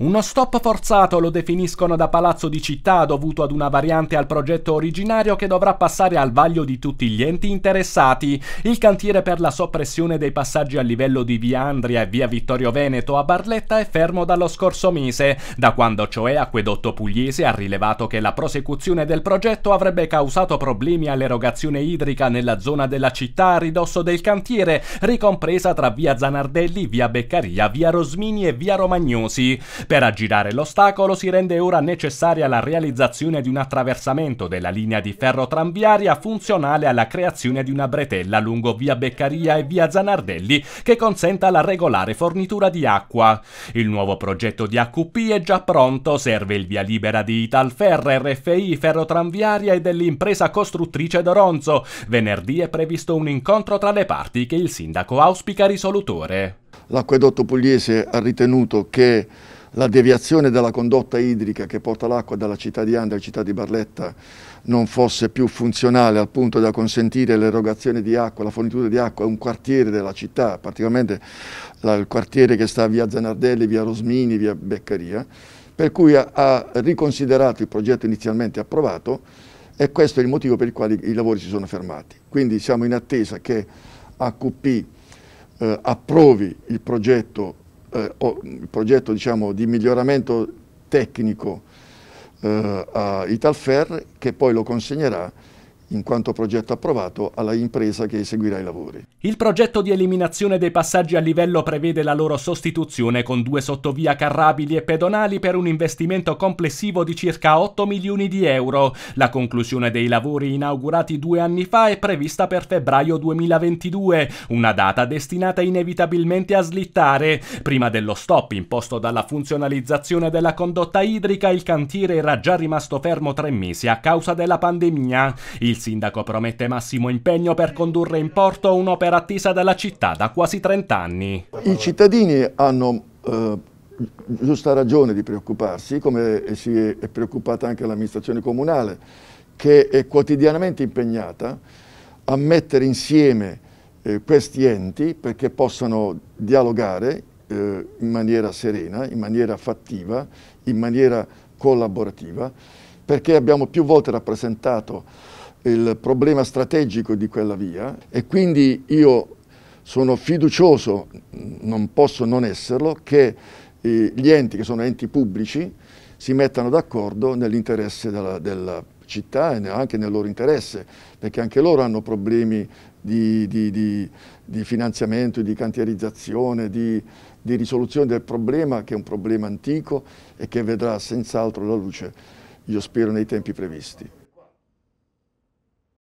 Uno stop forzato lo definiscono da palazzo di città dovuto ad una variante al progetto originario che dovrà passare al vaglio di tutti gli enti interessati. Il cantiere per la soppressione dei passaggi a livello di via Andria e via Vittorio Veneto a Barletta è fermo dallo scorso mese, da quando cioè Acquedotto Pugliese ha rilevato che la prosecuzione del progetto avrebbe causato problemi all'erogazione idrica nella zona della città a ridosso del cantiere, ricompresa tra via Zanardelli, via Beccaria, via Rosmini e via Romagnosi. Per aggirare l'ostacolo si rende ora necessaria la realizzazione di un attraversamento della linea di ferro tranviaria funzionale alla creazione di una bretella lungo via Beccaria e via Zanardelli che consenta la regolare fornitura di acqua. Il nuovo progetto di AQP è già pronto, serve il via libera di Italferra, RFI, Ferrotranviaria e dell'impresa costruttrice Doronzo. Venerdì è previsto un incontro tra le parti che il sindaco auspica risolutore. L'acquedotto pugliese ha ritenuto che la deviazione della condotta idrica che porta l'acqua dalla città di Andria alla città di Barletta non fosse più funzionale al punto da consentire l'erogazione di acqua, la fornitura di acqua a un quartiere della città, particolarmente il quartiere che sta via Zanardelli, via Rosmini, via Beccaria, per cui ha, ha riconsiderato il progetto inizialmente approvato e questo è il motivo per il quale i lavori si sono fermati. Quindi siamo in attesa che AQP eh, approvi il progetto eh, progetto diciamo, di miglioramento tecnico eh, a Italfer che poi lo consegnerà in quanto progetto approvato alla impresa che eseguirà i lavori. Il progetto di eliminazione dei passaggi a livello prevede la loro sostituzione con due sottovia carrabili e pedonali per un investimento complessivo di circa 8 milioni di euro. La conclusione dei lavori inaugurati due anni fa è prevista per febbraio 2022, una data destinata inevitabilmente a slittare. Prima dello stop imposto dalla funzionalizzazione della condotta idrica, il cantiere era già rimasto fermo tre mesi a causa della pandemia. Il il sindaco promette massimo impegno per condurre in porto un'opera attesa dalla città da quasi 30 anni. I cittadini hanno eh, giusta ragione di preoccuparsi, come si è preoccupata anche l'amministrazione comunale, che è quotidianamente impegnata a mettere insieme eh, questi enti perché possano dialogare eh, in maniera serena, in maniera fattiva, in maniera collaborativa, perché abbiamo più volte rappresentato il problema strategico di quella via e quindi io sono fiducioso, non posso non esserlo, che eh, gli enti che sono enti pubblici si mettano d'accordo nell'interesse della, della, città e anche nel loro interesse, perché anche loro hanno problemi di, di, di, di finanziamento, di cantierizzazione, di, risoluzione del problema, che è un problema antico e che vedrà senz'altro la luce, io spero, nei tempi previsti.